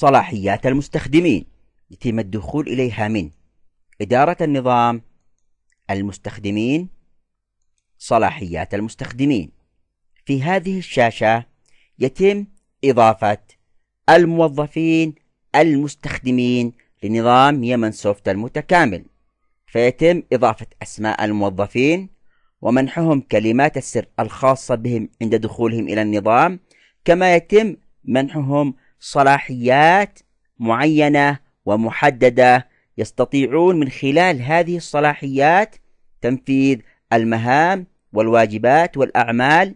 صلاحيات المستخدمين يتم الدخول إليها من إدارة النظام المستخدمين صلاحيات المستخدمين في هذه الشاشة يتم إضافة الموظفين المستخدمين لنظام يمن سوفت المتكامل فيتم إضافة أسماء الموظفين ومنحهم كلمات السر الخاصة بهم عند دخولهم إلى النظام كما يتم منحهم صلاحيات معينه ومحدده يستطيعون من خلال هذه الصلاحيات تنفيذ المهام والواجبات والاعمال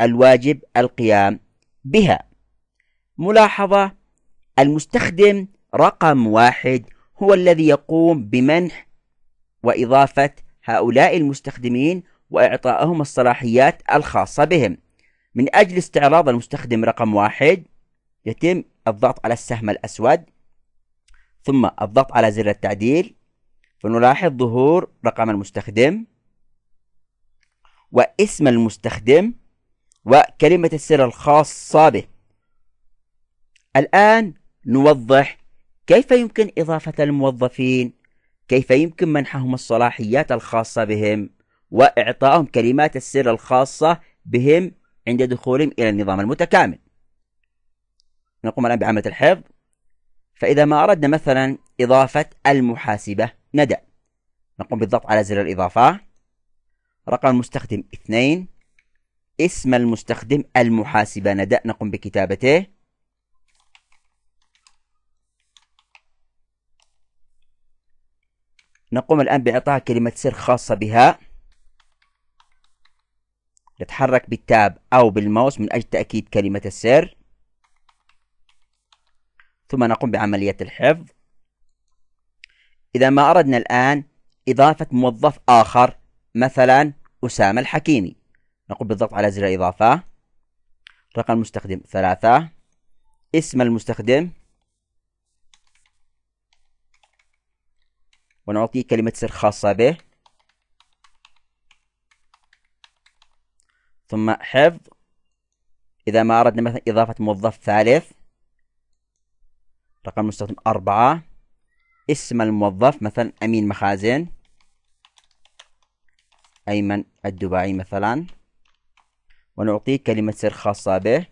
الواجب القيام بها ملاحظه المستخدم رقم واحد هو الذي يقوم بمنح واضافه هؤلاء المستخدمين واعطائهم الصلاحيات الخاصه بهم من اجل استعراض المستخدم رقم واحد يتم الضغط على السهم الأسود ثم الضغط على زر التعديل فنلاحظ ظهور رقم المستخدم واسم المستخدم وكلمة السر الخاصة به الآن نوضح كيف يمكن إضافة الموظفين كيف يمكن منحهم الصلاحيات الخاصة بهم وإعطائهم كلمات السر الخاصة بهم عند دخولهم إلى النظام المتكامل نقوم الآن بعملية الحفظ فإذا ما أردنا مثلا إضافة المحاسبة ندى نقوم بالضغط على زر الإضافة رقم المستخدم اثنين اسم المستخدم المحاسبة ندى نقوم بكتابته نقوم الآن بإعطاء كلمة سر خاصة بها نتحرك بالتاب أو بالماوس من أجل تأكيد كلمة السر ثم نقوم بعملية الحفظ إذا ما أردنا الآن إضافة موظف آخر مثلا أسامة الحكيمي نقوم بالضغط على زر الإضافة رقم المستخدم ثلاثة اسم المستخدم ونعطيه كلمة سر خاصة به ثم حفظ إذا ما أردنا مثلا إضافة موظف ثالث رقم مستخدم أربعة اسم الموظف مثلا أمين مخازن أيمن الدباعي مثلا ونعطيه كلمة سر خاصة به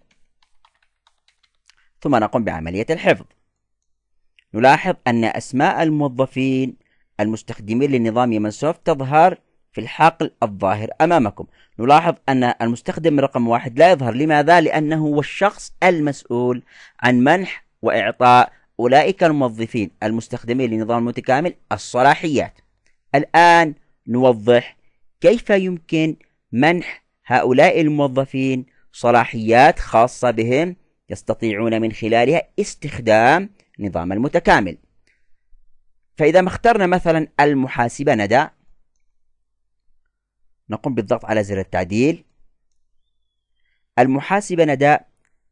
ثم نقوم بعملية الحفظ نلاحظ أن أسماء الموظفين المستخدمين لنظام سوفت تظهر في الحقل الظاهر أمامكم نلاحظ أن المستخدم رقم واحد لا يظهر لماذا؟ لأنه هو الشخص المسؤول عن منح وإعطاء أولئك الموظفين المستخدمين لنظام متكامل الصلاحيات الآن نوضح كيف يمكن منح هؤلاء الموظفين صلاحيات خاصة بهم يستطيعون من خلالها استخدام نظام المتكامل فإذا ما اخترنا مثلا المحاسبة ندى نقوم بالضغط على زر التعديل المحاسبة ندى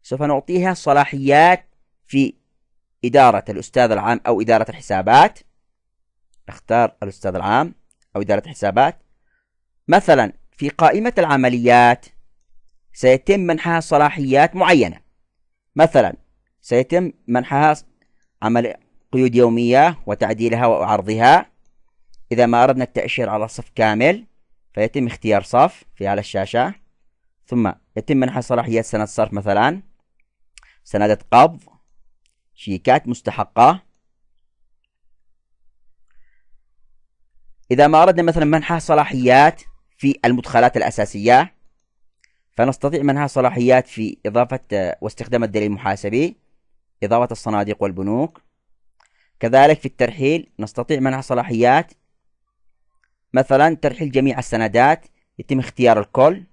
سوف نعطيها صلاحيات في إدارة الأستاذ العام أو إدارة الحسابات نختار الأستاذ العام أو إدارة الحسابات مثلا في قائمة العمليات سيتم منحها صلاحيات معينة مثلا سيتم منحها عمل قيود يومية وتعديلها وعرضها إذا ما أردنا التأشير على صف كامل فيتم اختيار صف في على الشاشة ثم يتم منحها صلاحيات سند صرف مثلا سندة قبض شيكات مستحقة إذا ما أردنا مثلا منحها صلاحيات في المدخلات الأساسية فنستطيع منحها صلاحيات في إضافة آه، واستخدام الدليل المحاسبي إضافة الصناديق والبنوك كذلك في الترحيل نستطيع منحها صلاحيات مثلا ترحيل جميع السندات يتم اختيار الكل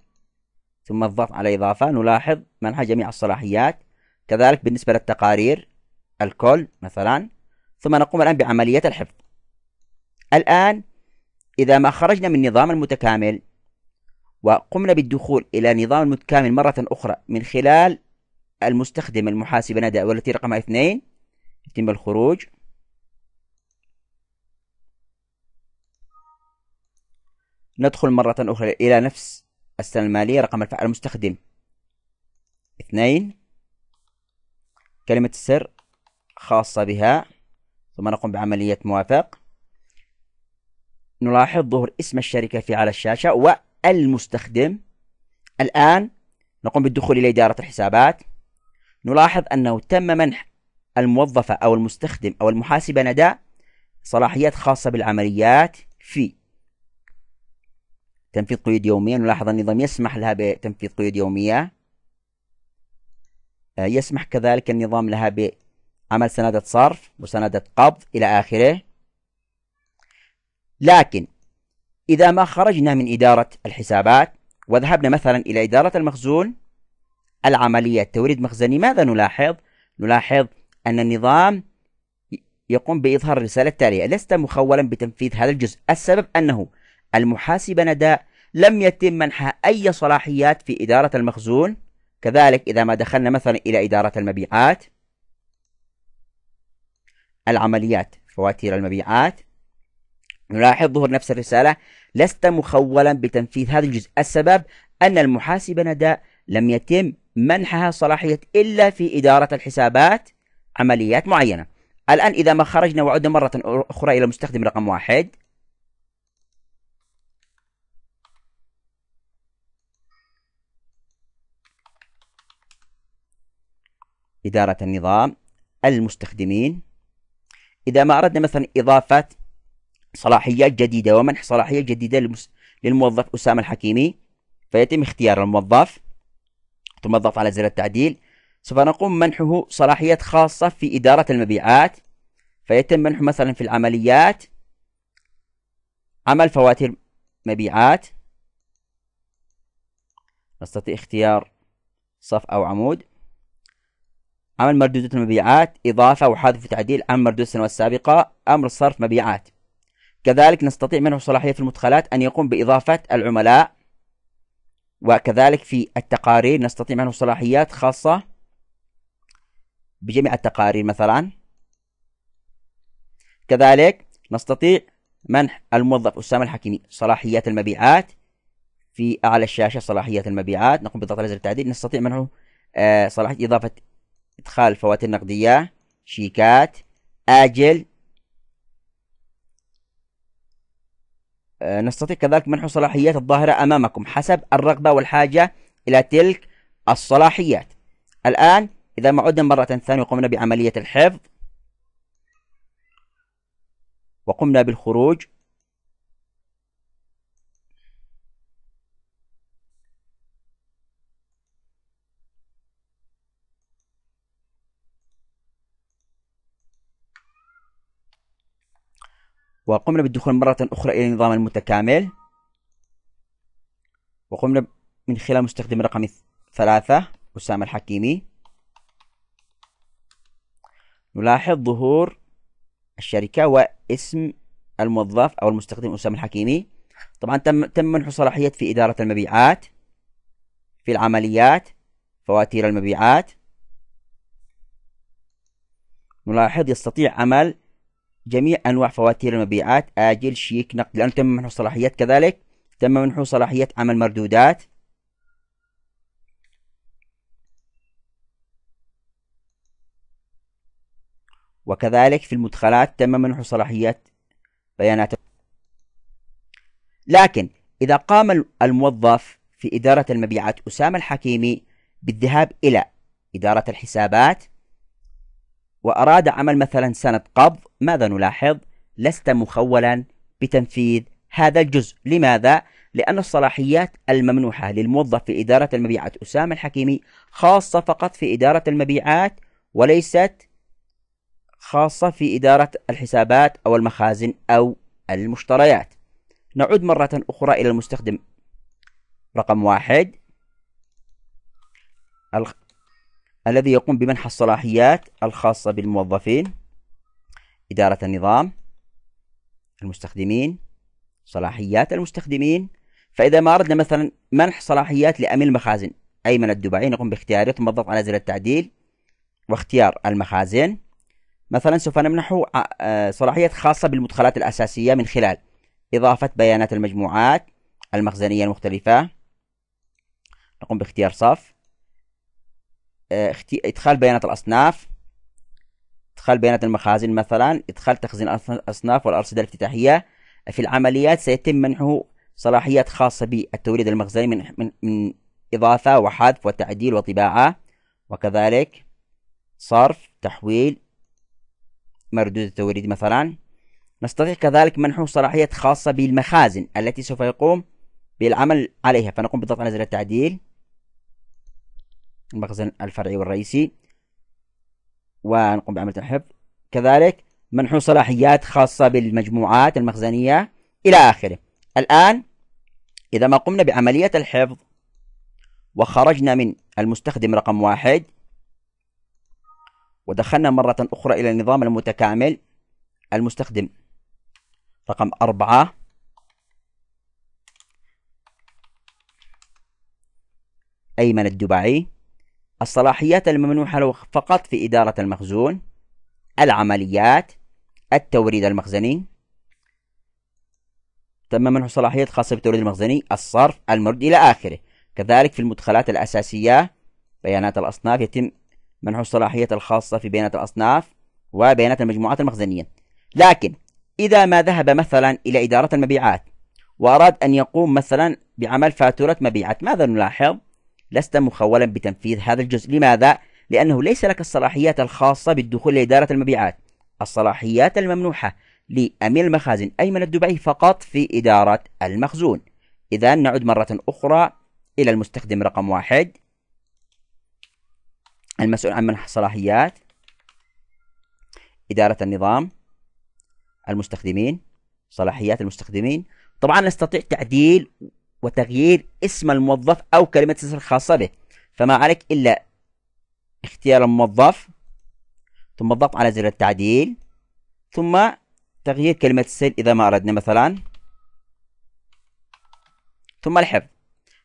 ثم الضغط على إضافة نلاحظ منحها جميع الصلاحيات كذلك بالنسبة للتقارير الكل مثلا ثم نقوم الآن بعملية الحفظ الآن إذا ما خرجنا من نظام المتكامل وقمنا بالدخول إلى نظام المتكامل مرة أخرى من خلال المستخدم المحاسبة نداء والتي رقمها اثنين يتم الخروج ندخل مرة أخرى إلى نفس السنة المالية رقم المستخدم اثنين كلمة السر خاصة بها ثم نقوم بعملية موافق نلاحظ ظهور اسم الشركة في على الشاشة والمستخدم الآن نقوم بالدخول إلى إدارة الحسابات نلاحظ أنه تم منح الموظفة أو المستخدم أو المحاسبة ندى صلاحيات خاصة بالعمليات في تنفيذ قيود يومية نلاحظ أن النظام يسمح لها بتنفيذ قيود يومية آه، يسمح كذلك النظام لها عمل سندة صرف وسندة قبض إلى آخره لكن إذا ما خرجنا من إدارة الحسابات وذهبنا مثلا إلى إدارة المخزون العملية توريد مخزني ماذا نلاحظ؟ نلاحظ أن النظام يقوم بإظهار الرسالة التالية لست مخولا بتنفيذ هذا الجزء السبب أنه المحاسبة نداء لم يتم منحها أي صلاحيات في إدارة المخزون كذلك إذا ما دخلنا مثلا إلى إدارة المبيعات العمليات فواتير المبيعات نلاحظ ظهور نفس الرسالة لست مخولا بتنفيذ هذا الجزء السبب أن المحاسب نداء لم يتم منحها صلاحية إلا في إدارة الحسابات عمليات معينة الآن إذا ما خرجنا وعدنا مرة أخرى إلى المستخدم رقم واحد إدارة النظام المستخدمين إذا ما أردنا مثلا إضافة صلاحيات جديدة ومنح صلاحية جديدة للموظف أسامة الحكيمي فيتم اختيار الموظف ثم الضغط على زر التعديل سوف نقوم منحه صلاحيات خاصة في إدارة المبيعات فيتم منحه مثلا في العمليات عمل فواتير مبيعات نستطيع اختيار صف أو عمود عمل مردودة المبيعات إضافة وحذف وتعديل عن مردود السنوات السابقة أمر صرف مبيعات كذلك نستطيع منه صلاحية المدخلات أن يقوم بإضافة العملاء وكذلك في التقارير نستطيع منه صلاحيات خاصة بجميع التقارير مثلا كذلك نستطيع منح الموظف أسامة الحكيمي صلاحيات المبيعات في أعلى الشاشة صلاحيات المبيعات نقوم بضغط على زر التعديل نستطيع منحه آه، صلاحية إضافة إدخال فواتير نقدية شيكات آجل آه، نستطيع كذلك منح صلاحيات الظاهرة أمامكم حسب الرغبة والحاجة إلى تلك الصلاحيات الآن إذا ما عدنا مرة ثانية وقمنا بعملية الحفظ وقمنا بالخروج وقمنا بالدخول مرة أخرى إلى النظام المتكامل وقمنا من خلال مستخدم رقم ثلاثة أسامة الحكيمي نلاحظ ظهور الشركة واسم الموظف أو المستخدم أسامة الحكيمي طبعا تم تم منح صلاحية في إدارة المبيعات في العمليات فواتير المبيعات نلاحظ يستطيع عمل جميع أنواع فواتير المبيعات آجل شيك نقد لأنه تم منحه صلاحيات كذلك تم منحه صلاحية عمل مردودات وكذلك في المدخلات تم منحه صلاحيات بيانات لكن إذا قام الموظف في إدارة المبيعات أسامة الحكيمي بالذهاب إلى إدارة الحسابات وأراد عمل مثلا سنة قبض ماذا نلاحظ؟ لست مخولا بتنفيذ هذا الجزء لماذا؟ لأن الصلاحيات الممنوحة للموظف في إدارة المبيعات أسامة الحكيمي خاصة فقط في إدارة المبيعات وليست خاصة في إدارة الحسابات أو المخازن أو المشتريات نعود مرة أخرى إلى المستخدم رقم واحد الذي يقوم بمنح الصلاحيات الخاصة بالموظفين إدارة النظام المستخدمين صلاحيات المستخدمين فإذا ما أردنا مثلا منح صلاحيات لأمين المخازن أيمن الدبعي نقوم باختياره ثم الضغط على زر التعديل واختيار المخازن مثلا سوف نمنح آه، صلاحيات خاصة بالمدخلات الأساسية من خلال إضافة بيانات المجموعات المخزنية المختلفة نقوم باختيار صف ادخال بيانات الاصناف ادخال بيانات المخازن مثلا ادخال تخزين الاصناف والارصده الافتتاحيه في العمليات سيتم منحه صلاحيات خاصه بالتوريد المخزني من من, من اضافه وحذف وتعديل وطباعه وكذلك صرف تحويل مردود التوريد مثلا نستطيع كذلك منحه صلاحيات خاصة بالمخازن التي سوف يقوم بالعمل عليها فنقوم بالضغط على زر التعديل المخزن الفرعي والرئيسي ونقوم بعملية الحفظ كذلك منحو صلاحيات خاصة بالمجموعات المخزنية إلى آخره الآن إذا ما قمنا بعملية الحفظ وخرجنا من المستخدم رقم واحد ودخلنا مرة أخرى إلى النظام المتكامل المستخدم رقم أربعة أيمن الدبعي الصلاحيات الممنوحة له فقط في إدارة المخزون العمليات التوريد المخزني تم منح صلاحيات خاصة بالتوريد المخزني الصرف المرد إلى آخره كذلك في المدخلات الأساسية بيانات الأصناف يتم منح الصلاحيات الخاصة في بيانات الأصناف وبيانات المجموعات المخزنية لكن إذا ما ذهب مثلا إلى إدارة المبيعات وأراد أن يقوم مثلا بعمل فاتورة مبيعات ماذا نلاحظ؟ لست مخولا بتنفيذ هذا الجزء لماذا؟ لأنه ليس لك الصلاحيات الخاصة بالدخول لإدارة المبيعات الصلاحيات الممنوحة لأمين المخازن أيمن الدبعي فقط في إدارة المخزون إذا نعود مرة أخرى إلى المستخدم رقم واحد المسؤول عن منح الصلاحيات إدارة النظام المستخدمين صلاحيات المستخدمين طبعا نستطيع تعديل وتغيير اسم الموظف أو كلمة السر الخاصة به فما عليك إلا اختيار الموظف ثم الضغط على زر التعديل ثم تغيير كلمة السر إذا ما أردنا مثلا ثم الحفظ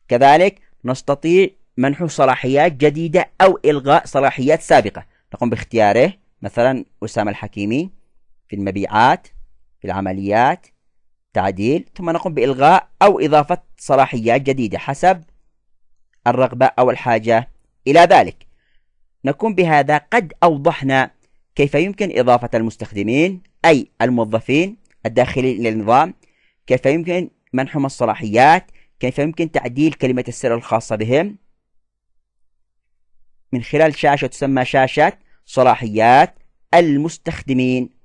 كذلك نستطيع منح صلاحيات جديدة أو إلغاء صلاحيات سابقة نقوم باختياره مثلا أسامة الحكيمي في المبيعات في العمليات تعديل ثم نقوم بإلغاء أو إضافة صلاحيات جديدة حسب الرغبة أو الحاجة إلى ذلك نكون بهذا قد أوضحنا كيف يمكن إضافة المستخدمين أي الموظفين الداخلين إلى النظام كيف يمكن منحهم الصلاحيات كيف يمكن تعديل كلمة السر الخاصة بهم من خلال شاشة تسمى شاشة صلاحيات المستخدمين